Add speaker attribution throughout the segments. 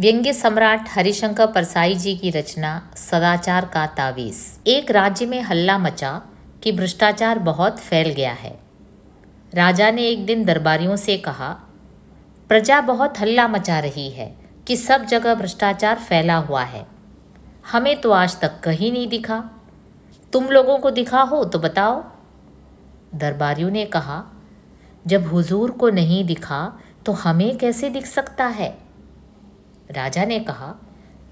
Speaker 1: व्यंग्य सम्राट हरिशंकर परसाई जी की रचना सदाचार का तावीस एक राज्य में हल्ला मचा कि भ्रष्टाचार बहुत फैल गया है राजा ने एक दिन दरबारियों से कहा प्रजा बहुत हल्ला मचा रही है कि सब जगह भ्रष्टाचार फैला हुआ है हमें तो आज तक कहीं नहीं दिखा तुम लोगों को दिखा हो तो बताओ दरबारियों ने कहा जब हुजूर को नहीं दिखा तो हमें कैसे दिख सकता है राजा ने कहा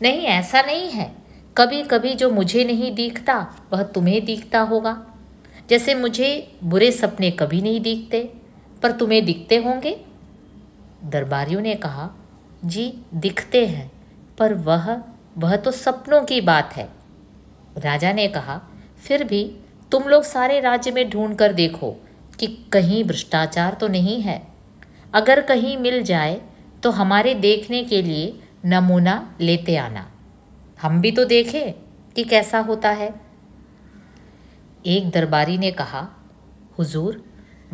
Speaker 1: नहीं ऐसा नहीं है कभी कभी जो मुझे नहीं दिखता वह तुम्हें दिखता होगा जैसे मुझे बुरे सपने कभी नहीं दिखते पर तुम्हें दिखते होंगे दरबारियों ने कहा जी दिखते हैं पर वह वह तो सपनों की बात है राजा ने कहा फिर भी तुम लोग सारे राज्य में ढूंढ कर देखो कि कहीं भ्रष्टाचार तो नहीं है अगर कहीं मिल जाए तो हमारे देखने के लिए नमूना लेते आना हम भी तो देखें कि कैसा होता है एक दरबारी ने कहा हुजूर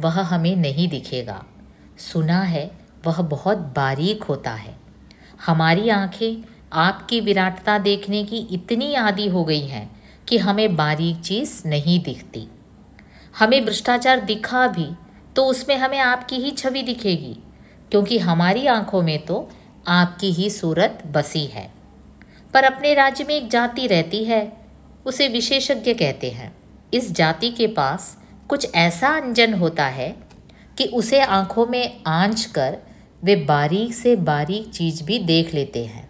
Speaker 1: वह हमें नहीं दिखेगा सुना है वह बहुत बारीक होता है हमारी आंखें आपकी विराटता देखने की इतनी आदि हो गई हैं कि हमें बारीक चीज़ नहीं दिखती हमें भ्रष्टाचार दिखा भी तो उसमें हमें आपकी ही छवि दिखेगी क्योंकि हमारी आंखों में तो आपकी ही सूरत बसी है पर अपने राज्य में एक जाति रहती है उसे विशेषज्ञ कहते हैं इस जाति के पास कुछ ऐसा अंजन होता है कि उसे आंखों में आंच कर वे बारीक से बारीक चीज भी देख लेते हैं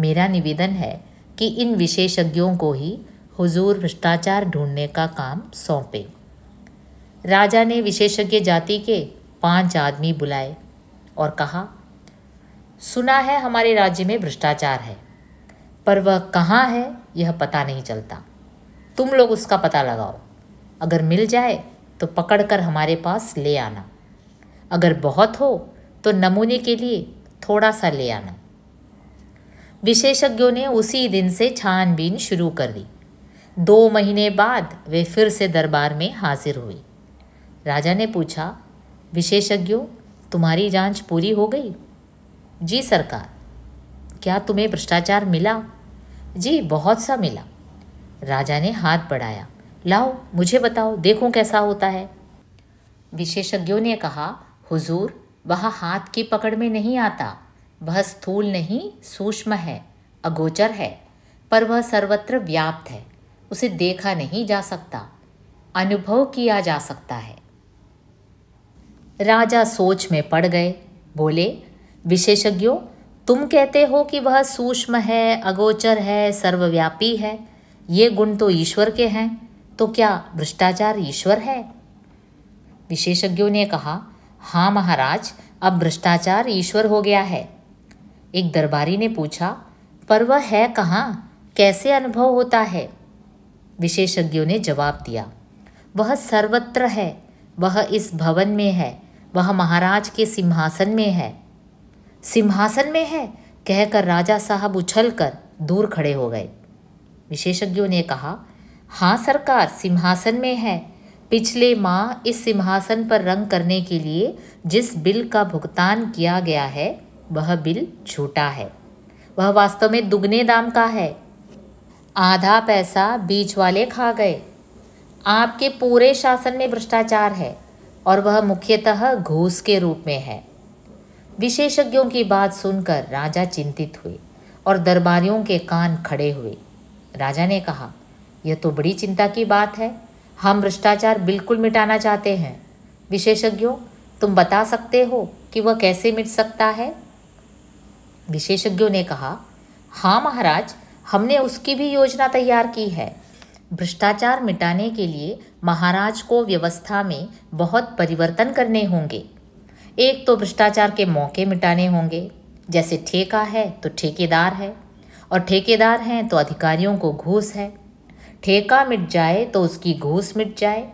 Speaker 1: मेरा निवेदन है कि इन विशेषज्ञों को ही हुजूर भ्रष्टाचार ढूंढने का काम सौंपे राजा ने विशेषज्ञ जाति के पांच आदमी बुलाए और कहा सुना है हमारे राज्य में भ्रष्टाचार है पर वह कहाँ है यह पता नहीं चलता तुम लोग उसका पता लगाओ अगर मिल जाए तो पकड़कर हमारे पास ले आना अगर बहुत हो तो नमूने के लिए थोड़ा सा ले आना विशेषज्ञों ने उसी दिन से छानबीन शुरू कर दी दो महीने बाद वे फिर से दरबार में हाजिर हुई राजा ने पूछा विशेषज्ञों तुम्हारी जांच पूरी हो गई जी सरकार क्या तुम्हें भ्रष्टाचार मिला जी बहुत सा मिला राजा ने हाथ बढ़ाया लाओ मुझे बताओ देखूं कैसा होता है विशेषज्ञों ने कहा हुजूर वह हाथ की पकड़ में नहीं आता वह स्थूल नहीं सूक्ष्म है अगोचर है पर वह सर्वत्र व्याप्त है उसे देखा नहीं जा सकता अनुभव किया जा सकता है राजा सोच में पड़ गए बोले विशेषज्ञों तुम कहते हो कि वह सूक्ष्म है अगोचर है सर्वव्यापी है ये गुण तो ईश्वर के हैं तो क्या भ्रष्टाचार ईश्वर है विशेषज्ञों ने कहा हाँ महाराज अब भ्रष्टाचार ईश्वर हो गया है एक दरबारी ने पूछा पर वह है कहाँ कैसे अनुभव होता है विशेषज्ञों ने जवाब दिया वह सर्वत्र है वह इस भवन में है वह महाराज के सिंहासन में है सिंहासन में है कहकर राजा साहब उछलकर दूर खड़े हो गए विशेषज्ञों ने कहा हाँ सरकार सिंहासन में है पिछले माह इस सिंहासन पर रंग करने के लिए जिस बिल का भुगतान किया गया है वह बिल झूठा है वह वास्तव में दुगने दाम का है आधा पैसा बीच वाले खा गए आपके पूरे शासन में भ्रष्टाचार है और वह मुख्यतः घूस के रूप में है विशेषज्ञों की बात सुनकर राजा चिंतित हुए और दरबारियों के कान खड़े हुए राजा ने कहा यह तो बड़ी चिंता की बात है हम भ्रष्टाचार बिल्कुल मिटाना चाहते हैं विशेषज्ञों तुम बता सकते हो कि वह कैसे मिट सकता है विशेषज्ञों ने कहा हाँ महाराज हमने उसकी भी योजना तैयार की है भ्रष्टाचार मिटाने के लिए महाराज को व्यवस्था में बहुत परिवर्तन करने होंगे एक तो भ्रष्टाचार के मौके मिटाने होंगे जैसे ठेका है तो ठेकेदार है और ठेकेदार हैं तो अधिकारियों को घूस है ठेका मिट जाए तो उसकी घूस मिट जाए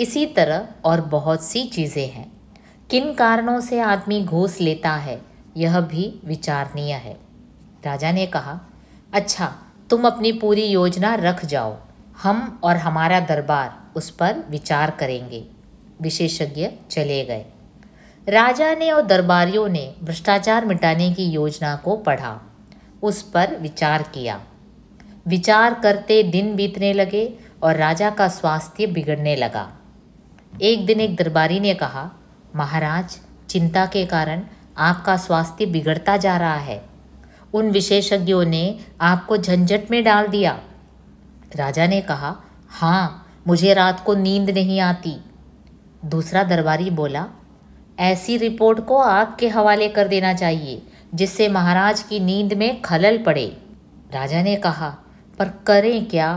Speaker 1: इसी तरह और बहुत सी चीज़ें हैं किन कारणों से आदमी घूस लेता है यह भी विचारणीय है राजा ने कहा अच्छा तुम अपनी पूरी योजना रख जाओ हम और हमारा दरबार उस पर विचार करेंगे विशेषज्ञ चले गए राजा ने और दरबारियों ने भ्रष्टाचार मिटाने की योजना को पढ़ा उस पर विचार किया विचार करते दिन बीतने लगे और राजा का स्वास्थ्य बिगड़ने लगा एक दिन एक दरबारी ने कहा महाराज चिंता के कारण आपका स्वास्थ्य बिगड़ता जा रहा है उन विशेषज्ञों ने आपको झंझट में डाल दिया राजा ने कहा हाँ मुझे रात को नींद नहीं आती दूसरा दरबारी बोला ऐसी रिपोर्ट को आग के हवाले कर देना चाहिए जिससे महाराज की नींद में खलल पड़े राजा ने कहा पर करें क्या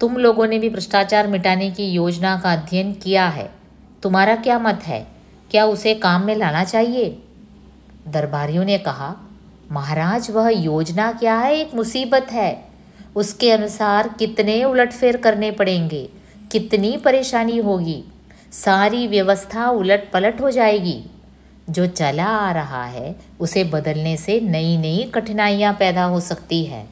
Speaker 1: तुम लोगों ने भी भ्रष्टाचार मिटाने की योजना का अध्ययन किया है तुम्हारा क्या मत है क्या उसे काम में लाना चाहिए दरबारियों ने कहा महाराज वह योजना क्या है एक मुसीबत है उसके अनुसार कितने उलटफेर करने पड़ेंगे कितनी परेशानी होगी सारी व्यवस्था उलट पलट हो जाएगी जो चला आ रहा है उसे बदलने से नई नई कठिनाइयाँ पैदा हो सकती है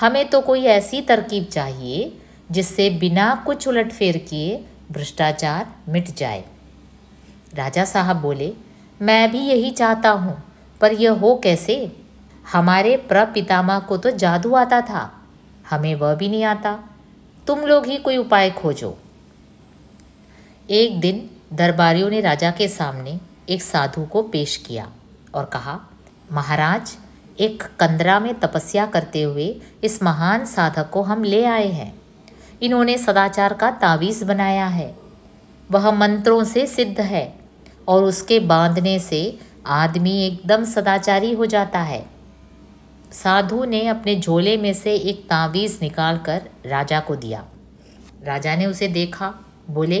Speaker 1: हमें तो कोई ऐसी तरकीब चाहिए जिससे बिना कुछ उलटफेर किए भ्रष्टाचार मिट जाए राजा साहब बोले मैं भी यही चाहता हूँ पर यह हो कैसे हमारे प्रपितामा को तो जादू आता था हमें वह भी नहीं आता तुम लोग ही कोई उपाय खोजो एक दिन दरबारियों ने राजा के सामने एक साधु को पेश किया और कहा महाराज एक कंदरा में तपस्या करते हुए इस महान साधक को हम ले आए हैं इन्होंने सदाचार का तावीज़ बनाया है वह मंत्रों से सिद्ध है और उसके बांधने से आदमी एकदम सदाचारी हो जाता है साधु ने अपने झोले में से एक तावीज़ निकालकर राजा को दिया राजा ने उसे देखा बोले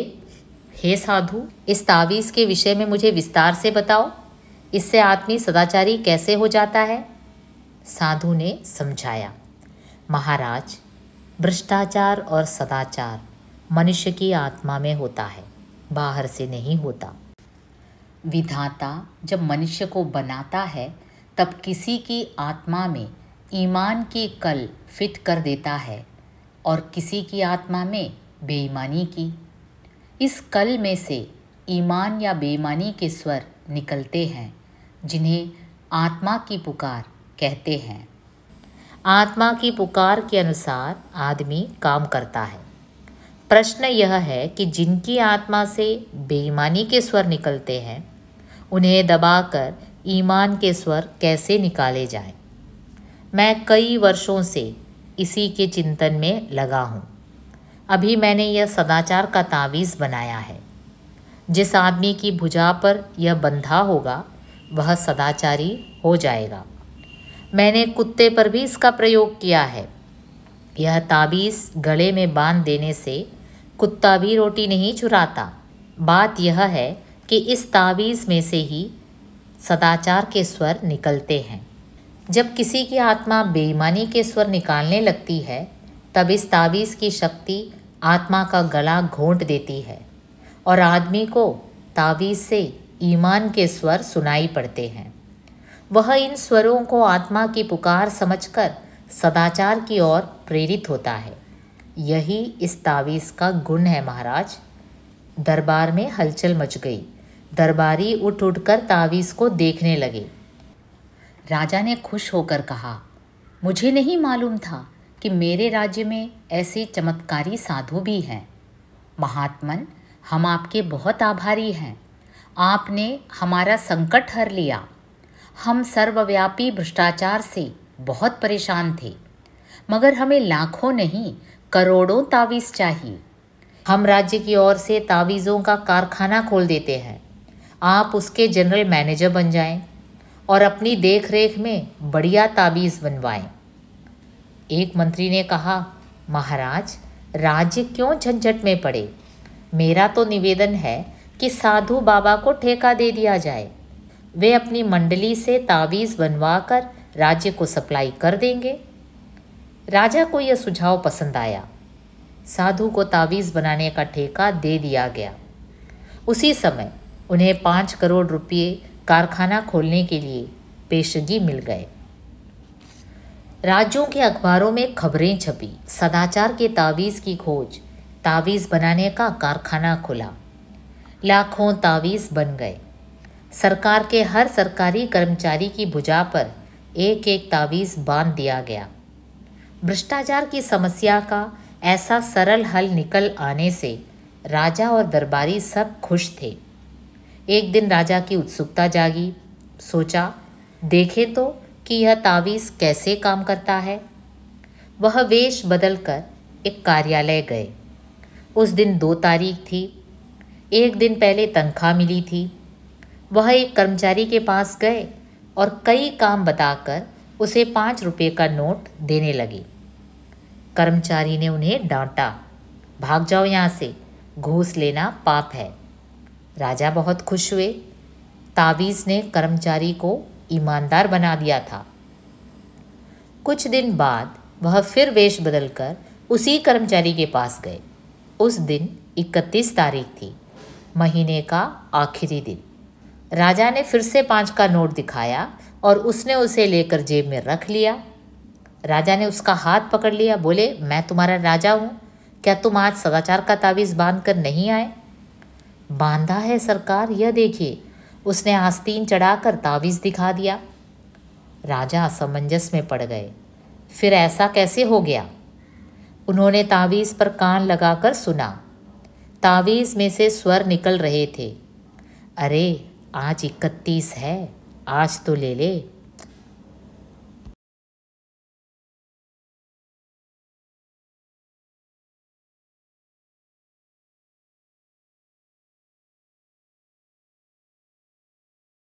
Speaker 1: हे साधु इस तावीज़ के विषय में मुझे विस्तार से बताओ इससे आदमी सदाचारी कैसे हो जाता है साधु ने समझाया महाराज भ्रष्टाचार और सदाचार मनुष्य की आत्मा में होता है बाहर से नहीं होता विधाता जब मनुष्य को बनाता है तब किसी की आत्मा में ईमान की कल फिट कर देता है और किसी की आत्मा में बेईमानी की इस कल में से ईमान या बेईमानी के स्वर निकलते हैं जिन्हें आत्मा की पुकार कहते हैं आत्मा की पुकार के अनुसार आदमी काम करता है प्रश्न यह है कि जिनकी आत्मा से बेईमानी के स्वर निकलते हैं उन्हें दबाकर ईमान के स्वर कैसे निकाले जाएं। मैं कई वर्षों से इसी के चिंतन में लगा हूँ अभी मैंने यह सदाचार का तावीज़ बनाया है जिस आदमी की भुजा पर यह बंधा होगा वह सदाचारी हो जाएगा मैंने कुत्ते पर भी इसका प्रयोग किया है यह ताबीज़ गले में बांध देने से कुत्ता भी रोटी नहीं चुराता बात यह है कि इस ताबीज़ में से ही सदाचार के स्वर निकलते हैं जब किसी की आत्मा बेईमानी के स्वर निकालने लगती है तब इस तावीज़ की शक्ति आत्मा का गला घोंट देती है और आदमी को तावीज़ से ईमान के स्वर सुनाई पड़ते हैं वह इन स्वरों को आत्मा की पुकार समझकर सदाचार की ओर प्रेरित होता है यही इस तावीज़ का गुण है महाराज दरबार में हलचल मच गई दरबारी उठ उठकर तावीज़ को देखने लगे राजा ने खुश होकर कहा मुझे नहीं मालूम था कि मेरे राज्य में ऐसे चमत्कारी साधु भी हैं महात्मन हम आपके बहुत आभारी हैं आपने हमारा संकट हर लिया हम सर्वव्यापी भ्रष्टाचार से बहुत परेशान थे मगर हमें लाखों नहीं करोड़ों तावीज़ चाहिए हम राज्य की ओर से तावीज़ों का कारखाना खोल देते हैं आप उसके जनरल मैनेजर बन जाएं और अपनी देख रेख में बढ़िया ताबीज़ बनवाएं एक मंत्री ने कहा महाराज राज्य क्यों झंझट में पड़े मेरा तो निवेदन है कि साधु बाबा को ठेका दे दिया जाए वे अपनी मंडली से तावीज़ बनवा कर राज्य को सप्लाई कर देंगे राजा को यह सुझाव पसंद आया साधु को तावीज़ बनाने का ठेका दे दिया गया उसी समय उन्हें पाँच करोड़ रुपये कारखाना खोलने के लिए पेशगी मिल गए राज्यों के अखबारों में खबरें छपी सदाचार के तावीज़ की खोज तावीज़ बनाने का कारखाना खुला लाखों तावीज़ बन गए सरकार के हर सरकारी कर्मचारी की भुजा पर एक एक तावीज़ बांध दिया गया भ्रष्टाचार की समस्या का ऐसा सरल हल निकल आने से राजा और दरबारी सब खुश थे एक दिन राजा की उत्सुकता जागी सोचा देखे तो कि यह तावीज़ कैसे काम करता है वह वेश बदलकर एक कार्यालय गए उस दिन दो तारीख थी एक दिन पहले तनख्वाह मिली थी वह एक कर्मचारी के पास गए और कई काम बताकर उसे पाँच रुपये का नोट देने लगे कर्मचारी ने उन्हें डांटा भाग जाओ यहाँ से घूस लेना पाप है राजा बहुत खुश हुए तावीज़ ने कर्मचारी को ईमानदार बना दिया था कुछ दिन बाद वह फिर वेश बदलकर उसी कर्मचारी के पास गए उस दिन 31 तारीख थी महीने का आखिरी दिन राजा ने फिर से पाँच का नोट दिखाया और उसने उसे लेकर जेब में रख लिया राजा ने उसका हाथ पकड़ लिया बोले मैं तुम्हारा राजा हूँ क्या तुम आज सदाचार का तावीज़ बांध कर नहीं आए बांधा है सरकार यह देखिए उसने आस्तीन चढ़ाकर तावीज़ दिखा दिया राजा असमंजस में पड़ गए फिर ऐसा कैसे हो गया उन्होंने तावीज़ पर कान लगाकर सुना तावीज़ में से स्वर निकल रहे थे अरे आज इकतीस है आज तो ले ले